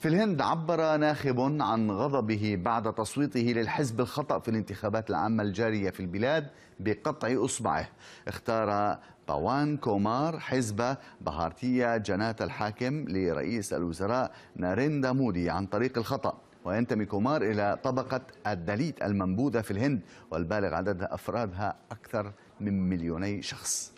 في الهند عبر ناخب عن غضبه بعد تصويته للحزب الخطأ في الانتخابات العامة الجارية في البلاد بقطع إصبعه اختار باوان كومار حزب بهارتية جنات الحاكم لرئيس الوزراء ناريندا مودي عن طريق الخطأ وينتمي كومار إلى طبقة الدليت المنبوذة في الهند والبالغ عدد أفرادها أكثر من مليوني شخص